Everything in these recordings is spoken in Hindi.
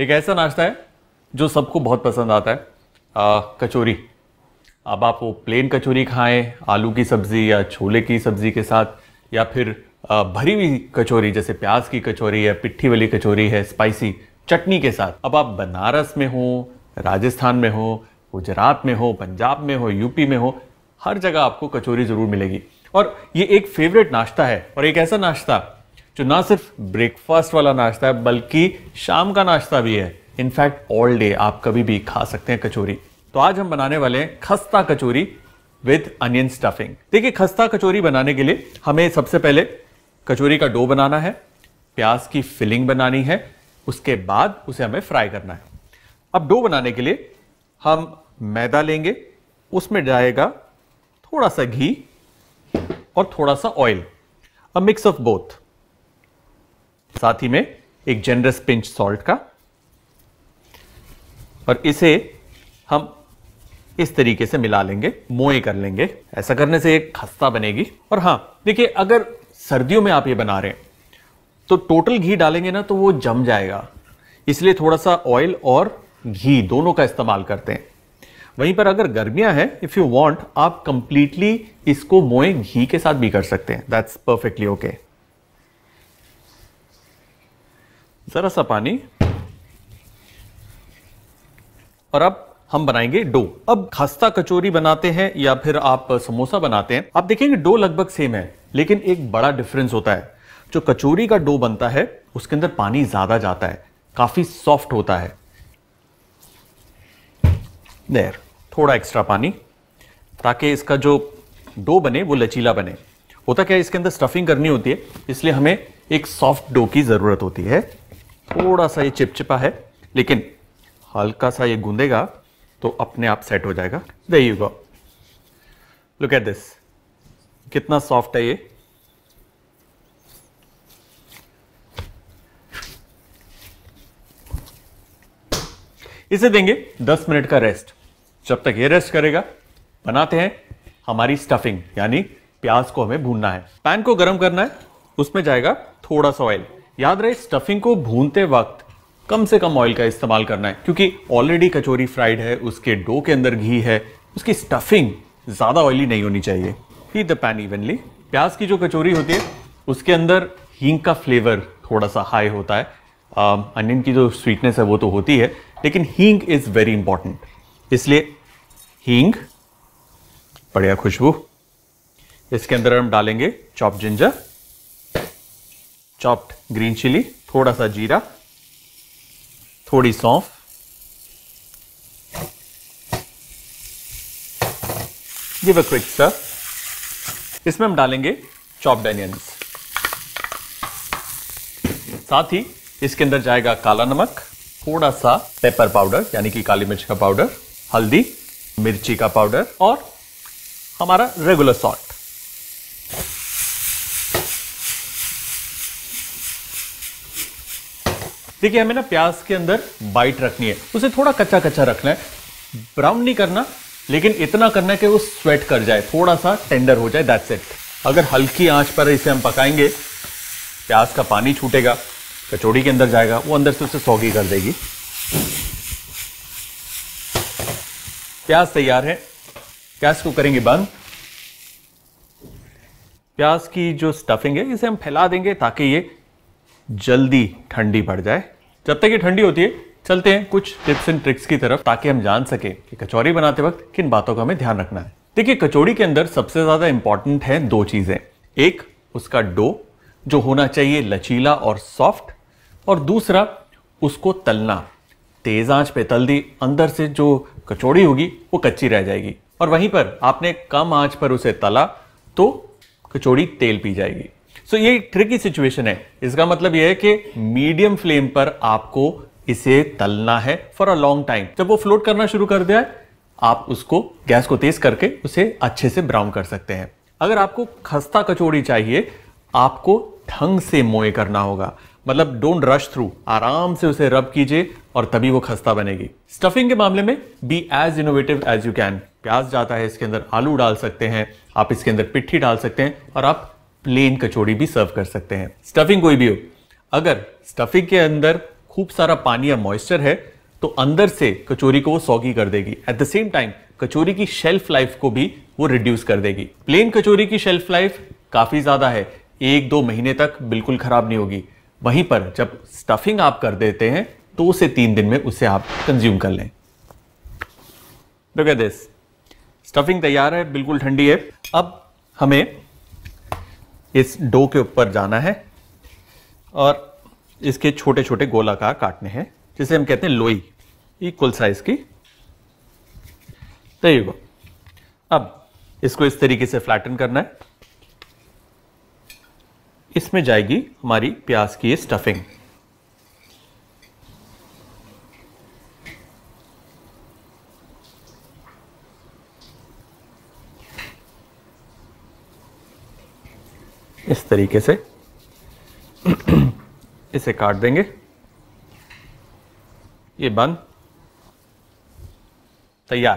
एक ऐसा नाश्ता है जो सबको बहुत पसंद आता है आ, कचौरी अब आप वो प्लेन कचौरी खाएं आलू की सब्ज़ी या छोले की सब्ज़ी के साथ या फिर आ, भरी हुई कचौरी जैसे प्याज की कचौरी है पिट्ठी वाली कचौरी है स्पाइसी चटनी के साथ अब आप बनारस में हो राजस्थान में हो गुजरात में हो पंजाब में हो यूपी में हो हर जगह आपको कचौरी ज़रूर मिलेगी और ये एक फेवरेट नाश्ता है और एक ऐसा नाश्ता जो ना सिर्फ ब्रेकफास्ट वाला नाश्ता है बल्कि शाम का नाश्ता भी है इनफैक्ट ऑल डे आप कभी भी खा सकते हैं कचौरी तो आज हम बनाने वाले हैं खस्ता कचौरी विथ अनियन स्टफिंग देखिए खस्ता कचौरी बनाने के लिए हमें सबसे पहले कचौरी का डो बनाना है प्याज की फिलिंग बनानी है उसके बाद उसे हमें फ्राई करना है अब डो बनाने के लिए हम मैदा लेंगे उसमें जाएगा थोड़ा सा घी और थोड़ा सा oil a mix of both साथ ही में एक जनरस पिंच सॉल्ट का और इसे हम इस तरीके से मिला लेंगे मोए कर लेंगे ऐसा करने से एक खस्ता बनेगी और हाँ देखिए अगर सर्दियों में आप ये बना रहे हैं तो टोटल घी डालेंगे ना तो वो जम जाएगा इसलिए थोड़ा सा ऑयल और घी दोनों का इस्तेमाल करते हैं वहीं पर अगर गर्मियां हैं इफ़ यू वांट आप कंप्लीटली इसको मोए घी के साथ भी कर सकते हैं दैट्स परफेक्टली ओके ज़रा सा पानी और अब हम बनाएंगे डो अब खस्ता कचोरी बनाते हैं या फिर आप समोसा बनाते हैं आप देखेंगे डो लगभग सेम है लेकिन एक बड़ा डिफरेंस होता है जो कचोरी का डो बनता है उसके अंदर पानी ज़्यादा जाता है काफ़ी सॉफ्ट होता है देर थोड़ा एक्स्ट्रा पानी ताकि इसका जो डो बने वो लचीला बने होता क्या है इसके अंदर स्टफिंग करनी होती है इसलिए हमें एक सॉफ्ट डो की ज़रूरत होती है थोड़ा सा ये चिपचिपा है लेकिन हल्का सा ये गूंदेगा तो अपने आप सेट हो जाएगा there you go look at this कितना सॉफ्ट है ये इसे देंगे 10 मिनट का रेस्ट जब तक ये रेस्ट करेगा बनाते हैं हमारी स्टफिंग यानी प्याज को हमें भूनना है पैन को गर्म करना है उसमें जाएगा थोड़ा सा ऑयल याद रहे स्टफिंग को भूनते वक्त कम से कम ऑयल का इस्तेमाल करना है क्योंकि ऑलरेडी कचौरी फ्राइड है उसके डो के अंदर घी है उसकी स्टफिंग ज़्यादा ऑयली नहीं होनी चाहिए ही द पैन इवनली प्याज की जो कचौरी होती है उसके अंदर हींग का फ्लेवर थोड़ा सा हाई होता है अनियन की जो स्वीटनेस है वो तो होती है लेकिन हींग इज़ वेरी इंपॉर्टेंट इसलिए हींग बढ़िया खुशबू इसके अंदर हम डालेंगे chop ginger chopped green chilli थोड़ा सा जीरा थोड़ी सौंफ गिव अ क्विक सर इसमें हम डालेंगे चॉप्ड अनियंस साथ ही इसके अंदर जाएगा काला नमक थोड़ा सा पेपर पाउडर यानी कि काली मिर्च का पाउडर हल्दी मिर्ची का पाउडर और हमारा रेगुलर सॉल्ट देखिए हमें ना प्याज के अंदर बाइट रखनी है उसे थोड़ा कच्चा कच्चा रखना है ब्राउन नहीं करना लेकिन इतना करना है कि वो स्वेट कर जाए थोड़ा सा टेंडर हो जाए दैट्स इट अगर हल्की आंच पर इसे हम पकाएंगे प्याज का पानी छूटेगा कचौड़ी के अंदर जाएगा वो अंदर से उसे सौगी कर देगी प्याज तैयार है प्याज को करेंगे बंद प्याज की जो स्टफिंग है इसे हम फैला देंगे ताकि ये जल्दी ठंडी बढ़ जाए जब तक ये ठंडी होती है चलते हैं कुछ टिप्स एंड ट्रिक्स की तरफ ताकि हम जान सके कि कचौरी बनाते वक्त किन बातों का हमें ध्यान रखना है देखिए कचौड़ी के अंदर सबसे ज़्यादा इंपॉर्टेंट है दो चीज़ें एक उसका डो जो होना चाहिए लचीला और सॉफ्ट और दूसरा उसको तलना तेज़ आंच पे तल दी अंदर से जो कचौड़ी होगी वो कच्ची रह जाएगी और वहीं पर आपने कम आंच पर उसे तला तो कचौड़ी तेल पी जाएगी सो so, ये ट्रिकी सिचुएशन है इसका मतलब यह है कि मीडियम फ्लेम पर आपको इसे तलना है फॉर अ लॉन्ग टाइम जब वो फ्लोट करना शुरू कर दिया है आप उसको गैस को तेज करके उसे अच्छे से ब्राउन कर सकते हैं अगर आपको खस्ता कचौड़ी चाहिए आपको ढंग से मोए करना होगा मतलब डोंट रश थ्रू आराम से उसे रब कीजिए और तभी वो खस्ता बनेगी स्टफिंग के मामले में be as innovative as you can प्याज जाता है इसके अंदर आलू डाल सकते हैं आप इसके अंदर पिट्ठी डाल सकते हैं और आप प्लेन कचौड़ी भी सर्व कर सकते हैं स्टफिंग कोई भी हो अगर स्टफिंग के अंदर खूब सारा पानी या मॉइस्चर है तो अंदर से कचौरी को वो सौगी कर देगी एट द सेम टाइम कचौरी की शेल्फ लाइफ को भी वो रिड्यूस कर देगी प्लेन कचौरी की शेल्फ लाइफ काफ़ी ज़्यादा है एक दो महीने तक बिल्कुल ख़राब नहीं होगी वहीं पर जब स्टफिंग आप कर देते हैं तो उसे तीन दिन में उसे आप कंज्यूम कर लें दिस स्टफिंग तैयार है बिल्कुल ठंडी है अब हमें इस डो के ऊपर जाना है और इसके छोटे छोटे गोलाकार काटने हैं जिसे हम कहते हैं लोई इक्वल साइज की तय अब इसको इस तरीके से फ्लैटन करना है इसमें जाएगी हमारी प्याज की स्टफिंग इस तरीके से इसे काट देंगे ये बंद तैयार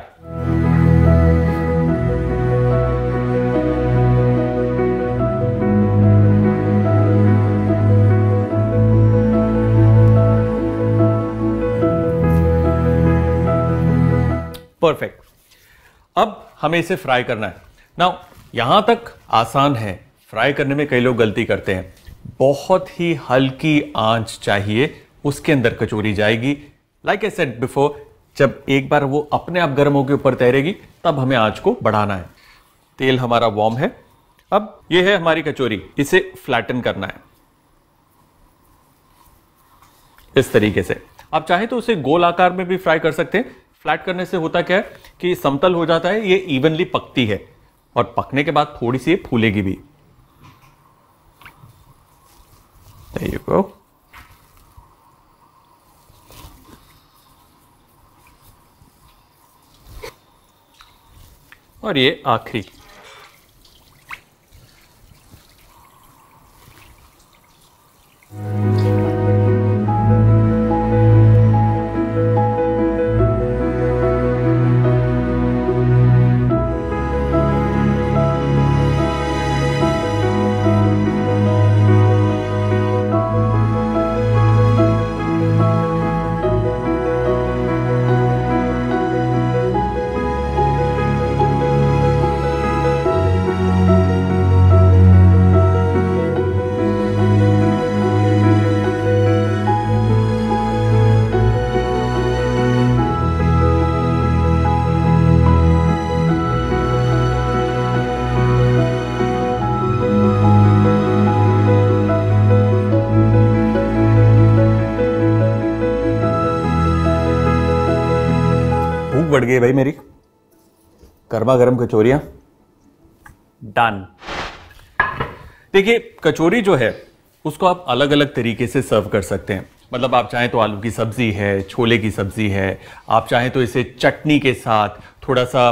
परफेक्ट अब हमें इसे फ्राई करना है ना यहां तक आसान है फ्राई करने में कई लोग गलती करते हैं बहुत ही हल्की आंच चाहिए उसके अंदर कचोरी जाएगी लाइक ए सेट बिफोर जब एक बार वो अपने आप गर्म होकर ऊपर तैरेगी तब हमें आंच को बढ़ाना है तेल हमारा वॉम है अब ये है हमारी कचोरी इसे फ्लैटन करना है इस तरीके से आप चाहे तो उसे गोल आकार में भी फ्राई कर सकते हैं फ्लैट करने से होता क्या है कि समतल हो जाता है ये इवनली पकती है और पकने के बाद थोड़ी सी फूलेगी भी There you go. और ये आखिरी बढ़ गई भाई मेरी गर्मा गर्म कचोरिया डन देखिए कचोरी जो है उसको आप अलग अलग तरीके से सर्व कर सकते हैं मतलब आप चाहें तो आलू की सब्ज़ी है छोले की सब्ज़ी है आप चाहें तो इसे चटनी के साथ थोड़ा सा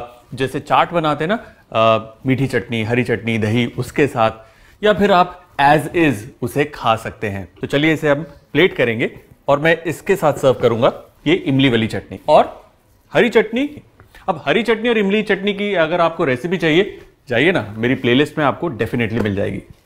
जैसे चाट बनाते हैं ना आ, मीठी चटनी हरी चटनी दही उसके साथ या फिर आप एज इज़ उसे खा सकते हैं तो चलिए इसे हम प्लेट करेंगे और मैं इसके साथ सर्व करूंगा ये इमली वाली चटनी और हरी चटनी अब हरी चटनी और इमली चटनी की अगर आपको रेसिपी चाहिए जाइए ना मेरी प्लेलिस्ट में आपको डेफिनेटली मिल जाएगी